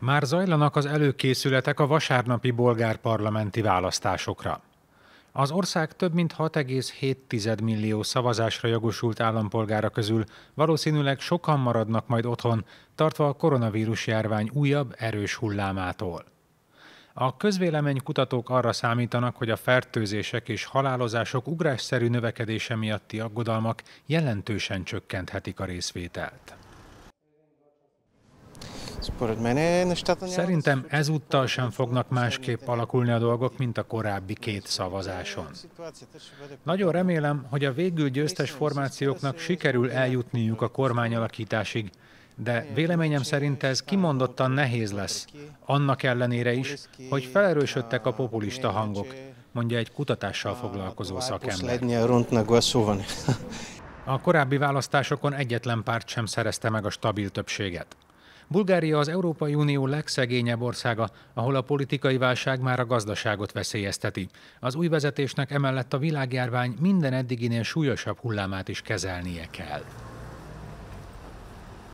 Már zajlanak az előkészületek a vasárnapi bolgár parlamenti választásokra. Az ország több mint 6,7 millió szavazásra jogosult állampolgára közül valószínűleg sokan maradnak majd otthon, tartva a koronavírus járvány újabb erős hullámától. A közvélemény kutatók arra számítanak, hogy a fertőzések és halálozások ugrásszerű növekedése miatti aggodalmak jelentősen csökkenthetik a részvételt. Szerintem ezúttal sem fognak másképp alakulni a dolgok, mint a korábbi két szavazáson. Nagyon remélem, hogy a végül győztes formációknak sikerül eljutniuk a kormányalakításig, de véleményem szerint ez kimondottan nehéz lesz, annak ellenére is, hogy felerősödtek a populista hangok, mondja egy kutatással foglalkozó szakember. A korábbi választásokon egyetlen párt sem szerezte meg a stabil többséget. Bulgária az Európai Unió legszegényebb országa, ahol a politikai válság már a gazdaságot veszélyezteti. Az új vezetésnek emellett a világjárvány minden eddiginél súlyosabb hullámát is kezelnie kell.